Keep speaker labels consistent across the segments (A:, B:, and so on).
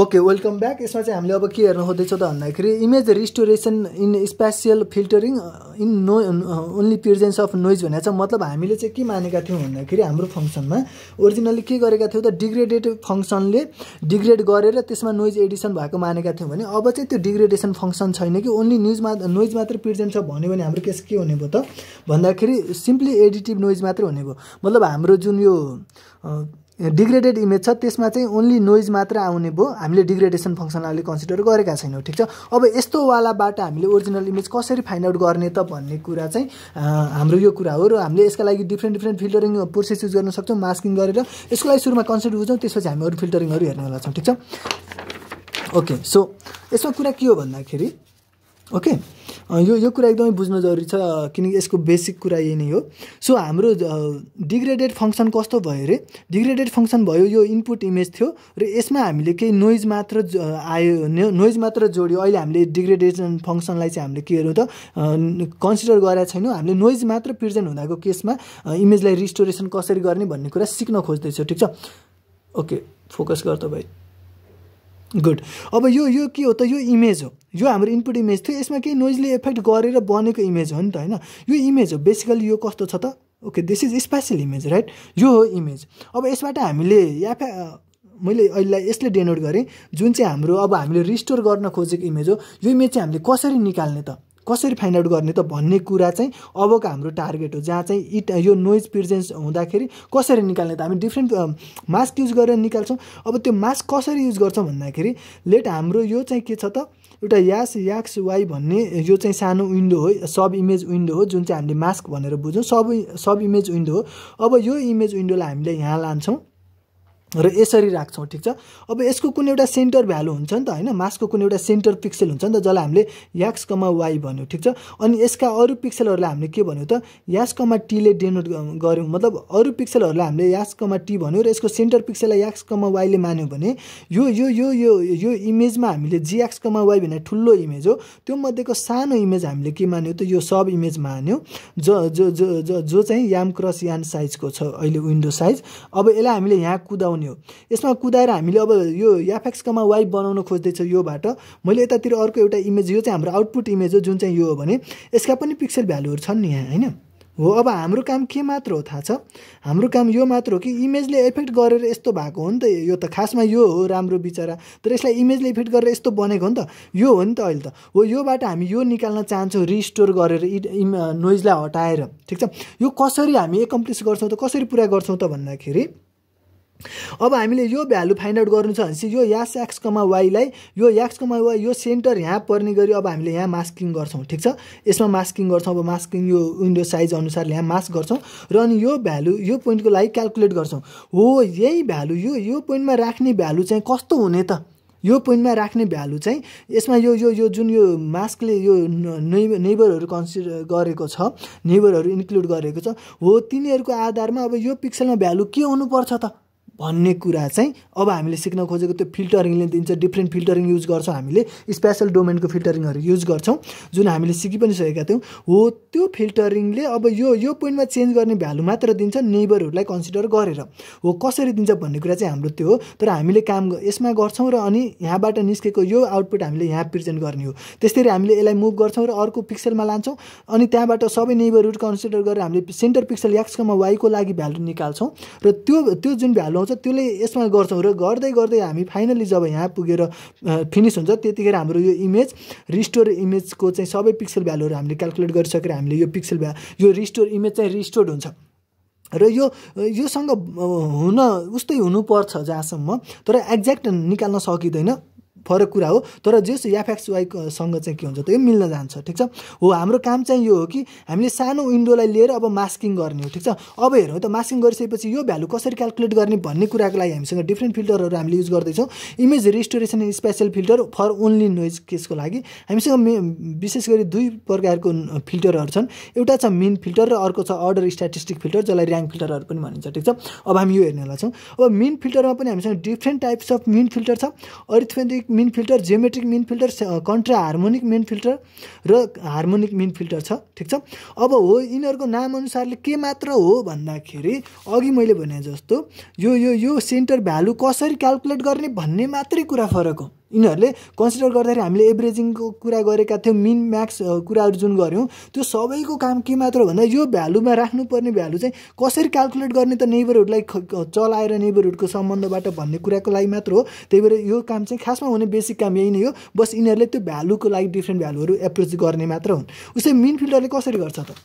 A: okay welcome back यसमा चाहिँ हामीले अब के हेर्नु खोज्दैछौँ त भन्दाखेरि image restoration in spatial filtering in no only presence of noise भनेर चाहिँ मतलब हामीले चाहिँ के मानेका थियौँ भन्दाखेरि हाम्रो फङ्सनमा ओरिजिनली के गरेका थियौँ त डिग्रेडेड फङ्सनले डिग्रेड गरेर त्यसमा नोइज एडिसन भएको मानेका थियौँ भने अब चाहिँ त्यो डिग्रेडेसन फङ्सन छैन कि ओन्ली मा नोइज मात्र प्रेजेन्ट छ भन्यो भने हाम्रो केस के हुने भयो त भन्दाखेरि सिम्पली एडिटिभ नोइज मात्रै हुने भयो मतलब हाम्रो जुन यो uh, डिग्रेडेड इमेज छ त्यसमा चाहिँ ओन्ली नोइज मात्र आउने भयो हामीले डिग्रेडेसन फङ्सनलाई अहिले कन्सिडर गरेका छैनौँ ठिक छ अब यस्तोवालाबाट हामीले ओरिजिनल इमेज कसरी फाइन्ड आउट गर्ने त भन्ने कुरा चाहिँ हाम्रो यो कुरा हो र हामीले यसका लागि different different filtering process use गर्न सक्छौँ मास्किङ गरेर यसको लागि सुरुमा कन्सेप्ट बुझौँ त्यसपछि हामी अरू फिल्टरिङहरू हेर्नेवाला छौँ ठिक छ ओके सो यसमा कुरा के हो भन्दाखेरि ओके यो यो कुरा एकदमै बुझ्न जरुरी छ किनकि यसको बेसिक कुरा यही नै हो सो हाम्रो डिग्रेडेड फङ्सन कस्तो भयो अरे डिग्रेडेड फङ्सन भयो यो इनपुट इमेज थियो र यसमा हामीले केही नोइज मात्र आयो नोइज मात्र जोड्यो अहिले हामीले डिग्रेडेसन फङ्सनलाई चाहिँ हामीले के हेऱ्यौँ त कन्सिडर गरेका छैनौँ हामीले नोइज मात्र प्रिजेन्ट हुँदाको केसमा इमेजलाई रिस्टोरेसन कसरी गर्ने भन्ने कुरा सिक्न खोज्दैछौँ ठिक छ ओके फोकस गर भाइ गुड अब यो यो के हो त यो इमेज हो यो हाम्रो इनपुट इमेज थियो यसमा केही नोइजले इफेक्ट गरेर बनेको इमेज हो नि त होइन यो इमेज हो बेसिकली यो कस्तो छ त okay this is spatial image right यो हो इमेज अब यसबाट हामीले या फ्या मैले अहिले यसले डेनोट गरेँ जुन चाहिँ हाम्रो अब हामीले रिस्टोर गर्न खोजेको इमेज हो यो इमेज चाहिँ हामीले कसरी निकाल्ने त कसरी फाइन्ड आउट गर्ने त भन्ने कुरा चाहिँ अबको हाम्रो टार्गेट हो जहाँ चाहिँ इट यो नोइज प्रिजेन्स हुँदाखेरि कसरी निकाल्ने त हामी डिफ्रेन्ट मास्क युज गरेर निकाल्छौँ अब त्यो मास्क कसरी युज गर्छौँ भन्दाखेरि लेट हाम्रो यो चाहिँ के छ त एउटा यास याक्स वाइ भन्ने यो चाहिँ सानो विन्डो हो सब इमेज विन्डो हो जुन चाहिँ हामीले मास्क भनेर बुझ्छौँ सब सब इमेज विन्डो हो अब यो इमेज विन्डोलाई हामीले यहाँ लान्छौँ र यसरी राख्छौँ ठिक छ अब यसको कुनै एउटा सेन्टर भ्यालु हुन्छ नि त होइन मासको कुनै एउटा सेन्टर पिक्सेल हुन्छ नि त जसलाई हामीले याक्स कमा वाई भन्यो ठिक छ अनि यसका अरू पिक्सेलहरूलाई हामीले के भन्यो त यास कमा टीले डेनोट गऱ्यौँ मतलब अरू पिक्सेलहरूलाई हामीले यास कमा टी भन्यो र यसको सेन्टर पिक्सेललाई याक्स कमा वाईले मान्यो भने यो यो यो यो यो इमेजमा हामीले जिएक्स कमा वाई भन्ने ठुलो इमेज हो त्यो मध्येको सानो इमेज हामीले के मान्यो त यो सब इमेज मान्यौँ जो जो जो जो चाहिँ याम क्रस यान साइजको छ अहिले विन्डो साइज अब यसलाई हामीले यहाँ कुदाउने बनाउने हो यसमा कुदाएर हामीले अब यो एफएक्सकोमा वाइ बनाउन खोज्दैछ योबाट मैले यतातिर अर्को एउटा इमेज यो चाहिँ हाम्रो आउटपुट इमेज हो जुन चाहिँ यो हो भने यसका पनि पिक्सल भ्यालुहरू छन् नि यहाँ होइन हो अब हाम्रो काम के मात्र हो थाहा छ हाम्रो काम यो मात्र हो कि इमेजले इफेक्ट गरेर यस्तो भएको हो नि त यो त खासमा यो हो राम्रो बिचरा तर यसलाई इमेजले इफेक्ट गरेर यस्तो बनेको हो नि त यो हो नि त अहिले त हो योबाट हामी यो निकाल्न चाहन्छौँ रिस्टोर गरेर इम नोइजलाई हटाएर ठिक छ यो कसरी हामी एकम्प्लिस गर्छौँ त कसरी पुरा गर्छौँ त भन्दाखेरि अब हामीले यो भ्यालु फाइन्ड आउट गर्नु छ भनेपछि यो यास एक्स कमा वाईलाई यो एक्सकमा वाई यो सेन्टर यहाँ पर्ने गरी अब हामीले यहाँ मास्किङ गर्छौँ ठिक छ यसमा मास्किङ गर्छौँ अब मास्किङ यो विन्डो साइज अनुसारले यहाँ मास्क गर्छौँ र अनि यो भ्यालु यो पोइन्टको लागि क्यालकुलेट गर्छौँ हो यही भ्यालु यो यो पोइन्टमा राख्ने भ्यालु चाहिँ कस्तो हुने त यो पोइन्टमा राख्ने भ्यालु चाहिँ यसमा यो यो यो जुन यो मास्कले यो नेबर नेबरहरू कन्सिडर गरेको छ नेबरहरू इन्क्लुड गरेको छ हो तिनीहरूको आधारमा अब यो पिक्सलमा भ्यालु के हुनुपर्छ त भन्ने कुरा चाहिँ अब हामीले सिक्न खोजेको त्यो फिल्टरिङले दिन्छ डिफ्रेन्ट फिल्टरिङ युज गर्छौँ हामीले स्पेसल डोमेनको फिल्टरिङहरू युज गर्छौँ जुन हामीले सिकि पनि सकेका थियौँ हो त्यो फिल्टरिङले अब यो यो पोइन्टमा चेन्ज गर्ने भ्यालु मात्र दिन्छ नेबरहरूलाई कन्सिडर गरेर हो कसरी दिन्छ भन्ने कुरा चाहिँ हाम्रो त्यो हो तर हामीले काम यसमा गर्छौँ र अनि यहाँबाट निस्केको यो आउटपुट हामीले यहाँ प्रेजेन्ट गर्ने हो त्यसरी हामीले यसलाई मुभ गर्छौँ र अर्को पिक्सलमा लान्छौँ अनि त्यहाँबाट सबै नेबरहुड कन्सिडर गरेर हामीले सेन्टर पिक्सल एक्सकोमा वाइको लागि भ्यालु निकाल्छौँ र त्यो त्यो जुन भ्यालु आउँछ त्यसले यसमा गर्छौँ र गर्दै गर्दै हामी फाइनली जब यहाँ पुगेर फिनिस हुन्छ त्यतिखेर हाम्रो यो इमेज रिस्टोर इमेजको चाहिँ सबै पिक्सल भ्यालुहरू हामीले क्यालकुलेट गरिसकेर हामीले यो पिक्सल भ्या यो रिस्टोर इमेज चाहिँ रिस्टोर्ड हुन्छ र यो योसँग हुन उस्तै हुनुपर्छ जहाँसम्म तर एक्ज्याक्ट निकाल्न सकिँदैन फरक कुरा हो तर जेस याफ्याक्स वाइसँग चाहिँ के हुन्छ त्यो मिल्न जान्छ ठिक छ हो हाम्रो काम चाहिँ यो हो कि हामीले सानो विन्डोलाई लिएर अब मास्किङ गर्ने हो ठिक छ अब हेरौँ त मास्किङ गरिसकेपछि यो भ्यालु कसरी क्यालकुलेट गर्ने भन्ने कुराको लागि हामीसँग डिफ्रेन्ट फिल्टरहरू हामीले युज गर्दैछौँ image restoration special filter for only noise केसको लागि हामीसँग विशेष गरी दुई प्रकारको फिल्टरहरू छन् एउटा छ मेन फिल्टर र अर्को छ अर्डर स्ट्याटिस्टिक फिल्टर जसलाई ऱ्याङ्क फिल्टरहरू पनि भनिन्छ ठिक छ अब हामी यो हेर्नेवाला छौँ अब मेन फिल्टरमा पनि हामीसँग different types of mean filter छ arithmetic mean filter geometric mean filter contraharmonic mean filter र हार्मोनिक मिन फिल्टर छ ठिक छ अब हो यिनीहरूको नामअनुसारले के मात्र हो भन्दाखेरि अघि मैले भने जस्तो यो यो यो सेन्टर भ्यालु कसरी क्यालकुलेट गर्ने भन्ने मात्रै कुरा फरक हो यिनीहरूले कन्सिडर गर्दाखेरि हामीले एभरेजिङको कुरा गरेका थियौँ मिन म्याक्स कुराहरू जुन गऱ्यौँ त्यो सबैको काम के मात्र भन्दा यो भ्यालुमा राख्नुपर्ने भ्यालु चाहिँ कसरी क्यालकुलेट गर्ने त नेबरहुडलाई चलाएर नेबरहुडको सम्बन्धबाट भन्ने कुराको लागि मात्र हो त्यही भएर यो काम चाहिँ खासमा हुने बेसिक काम यही नै हो बस यिनीहरूले त्यो भ्यालुको लागि डिफ्रेन्ट भ्यालुहरू एप्रोच गर्ने मात्र हुन् उसै मिन फिल्डरले कसरी गर्छ त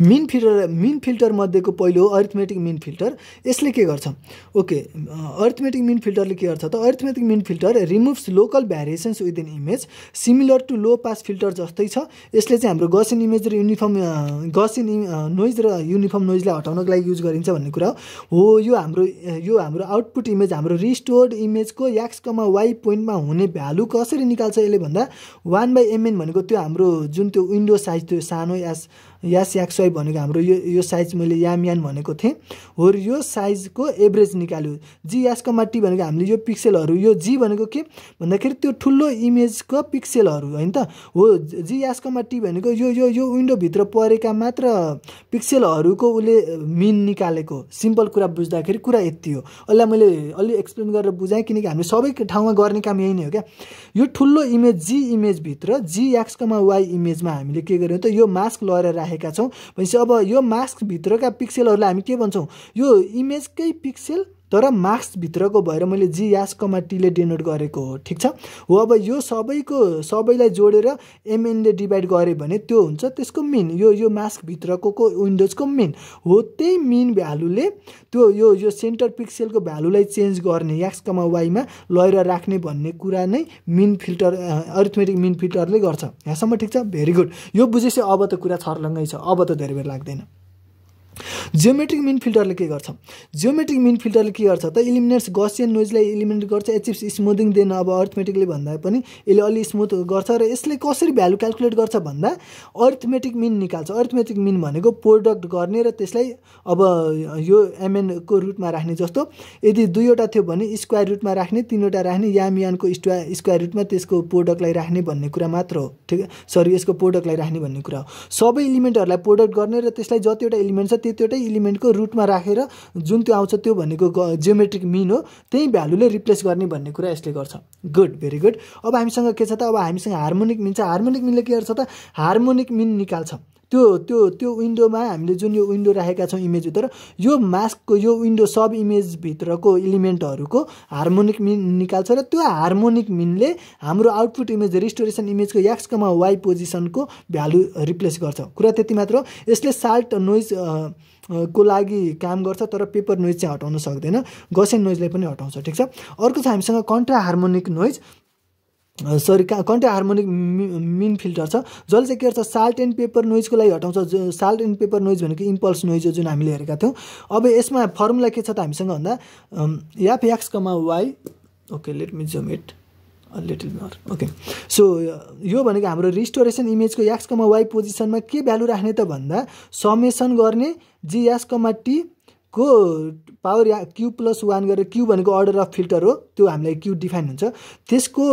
A: मिन फिल्टर मिन फिल्टरमध्येको पहिलो हो अर्थमेटिक मिन फिल्टर यसले के गर्छ ओके अर्थमेटिक मिन फिल्टरले के गर्छ त arithmetic mean filter removes local variations within image similar to low pass filter जस्तै छ यसले चाहिँ हाम्रो गसिन इमेज र युनिफर्म गसिन नोइज र युनिफर्म नोइजलाई हटाउनको लागि युज गरिन्छ भन्ने कुरा हो यो हाम्रो यो हाम्रो आउटपुट इमेज हाम्रो रिस्टोर्ड इमेजको याक्सकमा वाइ पोइन्टमा हुने भ्यालु कसरी निकाल्छ यसले भन्दा वान बाई एमएन भनेको त्यो हाम्रो जुन त्यो विन्डो साइज त्यो सानो एस यास याक्सवाई भनेको हाम्रो यो यो साइज मैले याम यान भनेको थिएँ हो र यो साइजको एभरेज निकाल्यो जी यासकोमा टी भनेको हामीले यो पिक्सेलहरू यो जी भनेको के भन्दाखेरि त्यो ठुलो इमेजको पिक्सेलहरू होइन त हो जी यासकोमा टी भनेको यो यो यो विन्डोभित्र परेका मात्र पिक्सेलहरूको उसले मिन निकालेको सिम्पल कुरा बुझ्दाखेरि कुरा यति हो यसलाई मैले अलि एक्सप्लेन गरेर बुझाएँ किनकि हामीले सबै ठाउँमा गर्ने काम यही नै हो क्या यो ठुलो इमेज जी इमेजभित्र जी याक्सकोमा वाई इमेजमा हामीले के गर्यौँ त यो मास्क लगाएर राखेको राखेका छौँ भनेपछि अब यो मास्कभित्रका पिक्सेलहरूलाई हामी के भन्छौँ यो इमेजकै पिक्सेल तर मार्क्सभित्रको भएर मैले जी टीले डिनोट गरेको हो ठिक छ हो अब यो सबैको सबैलाई जोडेर एमएनले डिभाइड गरेँ भने त्यो हुन्छ त्यसको मिन यो यो मार्क्सभित्रको को विन्डोजको मिन हो त्यही मिन भ्यालुले त्यो यो यो सेन्टर पिक्सेलको भ्यालुलाई चेन्ज गर्ने याक्सकमा वाइमा लगेर राख्ने भन्ने कुरा नै मिन फिल्टर अरिथमेटिक मिन फिल्टरले गर्छ यहाँसम्म ठिक छ भेरी गुड यो बुझेपछि अब त कुरा छर्लङ्गै छ अब त धेरै बेर लाग्दैन जियोमेट्रिक मिन फिल्टरले के गर्छ जियोमेट्रिक मिन फिल्टरले के गर्छ त इलिमिनेट्स गसियन नोइजलाई इलिमिनेट गर्छ एचिप्स स्मुदिङ देन अब अर्थमेटिकले भन्दा पनि यसले अलि स्मुथ गर्छ र यसले कसरी भ्यालु क्यालकुलेट गर्छ भन्दा अर्थमेटिक मिन निकाल्छ अर्थमेटिक मिन भनेको प्रोडक्ट गर्ने र त्यसलाई अब यो एमएनको रुटमा राख्ने जस्तो यदि दुईवटा थियो भने स्क्वायर रुटमा राख्ने तिनवटा राख्ने याम यानको स्क्वा स्क्वायर रुटमा त्यसको प्रोडक्टलाई राख्ने भन्ने कुरा मात्र हो ठिक सरी यसको प्रोडक्टलाई राख्ने भन्ने कुरा हो सबै इलिमेन्टहरूलाई प्रोडक्ट गर्ने र त्यसलाई जतिवटा इलिमेन्ट छ त्यो त्योटै इलिमेन्टको रुटमा राखेर जुन त्यो आउँछ त्यो भनेको जियोमेट्रिक मिन हो त्यही भ्यालुले रिप्लेस गर्ने भन्ने कुरा यसले गर्छ गुड भेरी गुड अब हामीसँग के छ त अब हामीसँग हार्मोनिक मिन छ हार्मोनिक मिनले के गर्छ त हार्मोनिक मिन निकाल्छ त्यो त्यो त्यो विन्डोमा हामीले जुन यो विन्डो राखेका छौँ इमेजभित्र यो मास्कको यो विन्डो सब इमेजभित्रको इलिमेन्टहरूको हार्मोनिक मिन निकाल्छ र त्यो हार्मोनिक मिनले हाम्रो आउटपुट इमेज रिस्टोरेसन इमेजको याक्सकमा वाइ पोजिसनको भ्यालु रिप्लेस गर्छ कुरा त्यति मात्र हो यसले साल्ट नोइज को लागि काम गर्छ तर पेपर नोइज चाहिँ हटाउन सक्दैन गसेन नोइजलाई पनि हटाउँछ ठिक छ अर्को छ हामीसँग कन्ट्रा हार्मोनिक नोइज सरी का कन्ट्या हार्मोनिक मिन फिल्टर छ जसले चाहिँ के गर्छ साल्ट एन्ड पेपर नोइजको लागि हटाउँछ साल्ट एन्ड पेपर नोइज भनेको इम्पल्स नोइज हो जुन हामीले हेरेका थियौँ अब यसमा फर्मुला के छ त हामीसँग भन्दा f comma y okay let me zoom it little more okay so यो भनेको हाम्रो रिस्टोरेसन इमेजको कमा वाइ पोजिसनमा के भ्यालु राख्ने त भन्दा समेसन गर्ने जी कमा टी को पावर या क्यु प्लस वान गरेर क्यु भनेको अर्डर अफ फिल्टर हो त्यो हामीलाई क्यु डिफाइन हुन्छ त्यसको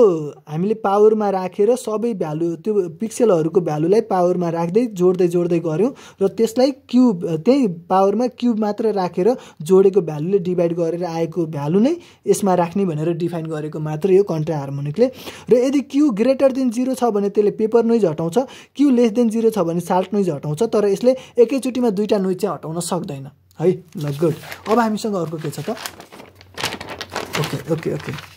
A: हामीले पावरमा राखेर सबै भ्यालु त्यो पिक्सेलहरूको भ्यालुलाई पावरमा राख्दै जोड्दै जोड्दै गऱ्यौँ र त्यसलाई क्यु त्यही पावरमा क्यु मात्र राखेर जोडेको भ्यालुले डिभाइड गरेर आएको भ्यालु नै यसमा राख्ने भनेर डिफाइन गरेको मात्र यो कन्ट्रा हार्मोनिकले र यदि क्यु ग्रेटर देन जिरो छ भने त्यसले पेपर नोइज हटाउँछ क्यु लेस देन जिरो छ भने साल्ट नोइज हटाउँछ तर यसले एकैचोटिमा दुईवटा नोइज चाहिँ हटाउन सक्दैन है ल गुड अब हामीसँग अर्को के छ त ओके ओके ओके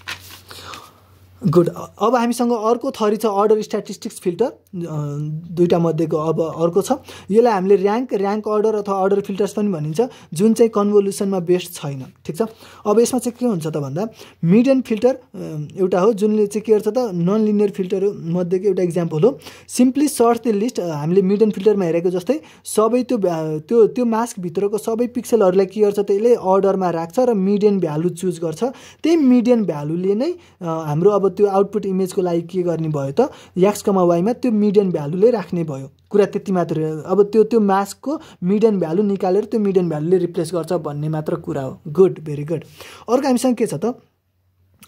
A: गुड अब हामीसँग अर्को थरी छ अर्डर स्ट्याटिस्टिक्स फिल्टर दुईवटा मध्येको अब अर्को छ यसलाई हामीले ऱ्याङ्क ऱ्याङ्क अर्डर अथवा अर्डर फिल्टर्स पनि भनिन्छ जुन चाहिँ कन्भोल्युसनमा बेस्ट छैन ठिक छ अब यसमा चाहिँ के हुन्छ त भन्दा मिडियन फिल्टर एउटा हो जुनले चाहिँ के गर्छ त नन लिनियर फिल्टर मध्येको एउटा इक्जाम्पल हो सिम्पली सर्च द लिस्ट हामीले मिडियन फिल्टरमा हेरेको जस्तै सबै त्यो त्यो त्यो मास्कभित्रको सबै पिक्सलहरूलाई के गर्छ त यसले अर्डरमा राख्छ र मिडियन भ्यालु चुज गर्छ त्यही मिडियन भ्यालुले नै हाम्रो अब त्यो आउटपुट इमेजको लागि के गर्ने भयो त कमा वाइमा त्यो मिडियन भ्यालुले राख्ने भयो कुरा त्यति मात्र अब त्यो त्यो मासको मिडियन भ्यालु निकालेर त्यो मिडियन भ्यालुले रिप्लेस गर्छ भन्ने मात्र कुरा हो गुड भेरी गुड अर्को हामीसँग के छ त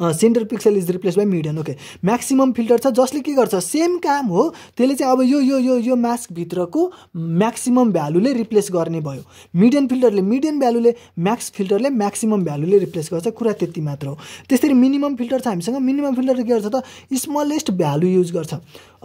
A: centre pixel is replace by median okay maximum filter छ जसले के गर्छ सेम काम हो त्यसले चाहिँ अब यो यो यो यो मास्कभित्रको म्याक्सिमम भ्यालुले रिप्लेस गर्ने भयो मिडियन फिल्टरले मिडियन भ्यालुले म्याक्स फिल्टरले म्याक्सिमम भ्यालुले रिप्लेस गर्छ कुरा त्यति मात्र हो त्यस्तै मिनिमम फिल्टर छ हामीसँग मिनिमम फिल्टरले के गर्छ त स्मलेस्ट भ्यालु युज गर्छ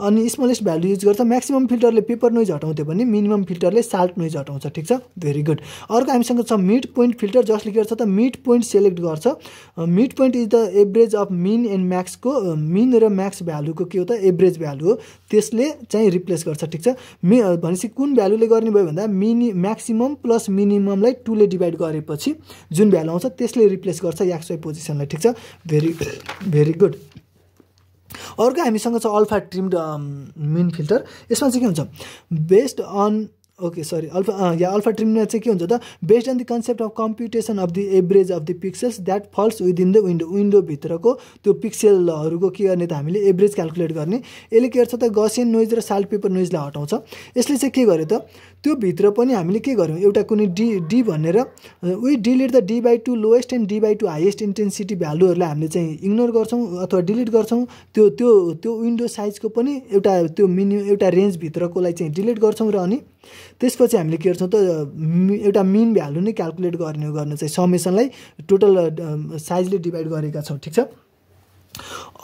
A: अनि स्मलेस्ट भ्यालु युज गर्छ म्याक्सिमम फिल्टरले पेपर नोइज हटाउँथ्यो भने मिनिमम फिल्टरले साल्ट नोइज हटाउँछ ठिक छ भेरी गुड अर्को हामीसँग छ मिड पोइन्ट फिल्टर जसले के गर्छ त मिड पोइन्ट सेलेक्ट गर्छ mid point is the average of min and म्याक्सको मिन र म्याक्स भ्यालुको के हो त एभरेज भ्यालु हो त्यसले चाहिँ रिप्लेस गर्छ ठिक छ मि भनेपछि कुन भ्यालुले गर्ने भयो भन्दा मिनि म्याक्सिमम प्लस मिनिममलाई टूले डिभाइड गरेपछि जुन भ्यालु आउँछ त्यसले रिप्लेस गर्छ वाई पोजिसनलाई ठिक छ भेरी भेरी गुड अर्को हामीसँग छ अल्फा ट्रिम्ड मिन फिल्टर यसमा चाहिँ के हुन्छ based on okay sorry alpha या अल्फा ट्रिममा चाहिँ के हुन्छ त based on the concept of computation of the average of the pixels that falls within the window विन्डोभित्रको त्यो पिक्सेलहरूको के गर्ने त हामीले एभरेज क्यालकुलेट गर्ने यसले के गर्छ त गसेन नोइज र साल्ट पेपर नोइजलाई हटाउँछ यसले चाहिँ के गर्यो त त्यो भित्र पनि हामीले के गऱ्यौँ एउटा कुनै डी डी भनेर we delete the d by two lowest and d by two highest intensity भ्यालुहरूलाई हामीले चाहिँ इग्नोर गर्छौँ अथवा डिलिट गर्छौँ त्यो त्यो त्यो विन्डो साइजको पनि एउटा त्यो मिनि एउटा रेन्जभित्रकोलाई चाहिँ डिलिट गर्छौँ र अनि त्यसपछि हामीले के गर्छौँ त एउटा मिन भ्यालु नै क्यालकुलेट गर्ने गर्न चाहिँ समेसनलाई टोटल साइजले डिभाइड गरेका छौँ ठिक छ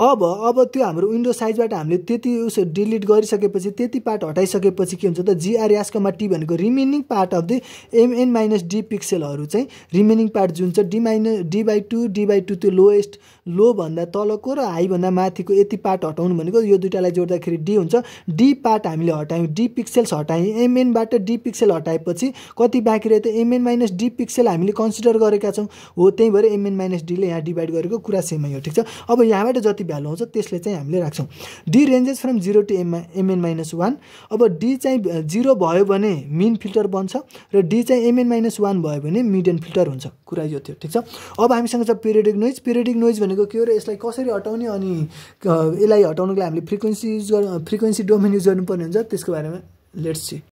A: अब अब त्यो हाम्रो विन्डो साइजबाट हामीले त्यति उसो डिलिट गरिसकेपछि त्यति पार्ट हटाइसकेपछि के हुन्छ त जिआर यास्कमा टी भनेको remaining part of the mn minus d पिक्सेलहरू चाहिँ रिमेनिङ पार्ट जुन छ d minus d by two d by two त्यो लोएस्ट लोभन्दा तलको र हाईभन्दा माथिको यति पार्ट हटाउनु भनेको यो दुइटालाई जोड्दाखेरि डी हुन्छ डी पार्ट हामीले हटायौँ डी पिक्सेल्स हटायौँ एमएनबाट डी पिक्सेल हटाएपछि कति बाँकी रह्यो त एमएन माइनस डी पिक्सेल हामीले कन्सिडर गरेका छौँ हो त्यही भएर एमएन माइनस डीले यहाँ डिभाइड गरेको कुरा सेमै हो ठिक छ अब यहाँबाट जति भ्यालु आउँछ त्यसले चाहिँ हामीले राख्छौँ d ranges from zero to m mn minus one अब डी चाहिँ जिरो भयो भने मिन फिल्टर बन्छ र डी चाहिँ एमएन माइनस वान भयो भने मिडियन फिल्टर हुन्छ कुरा यो थियो ठिक छ अब हामीसँग छ पिरियडिक नोइज पिरियडिक नोइज भनेको के हो र यसलाई कसरी हटाउने अनि यसलाई हटाउनुको लागि हामीले frequency use frequency domain use गर्नुपर्ने हुन्छ त्यसको बारेमा लेट्स सी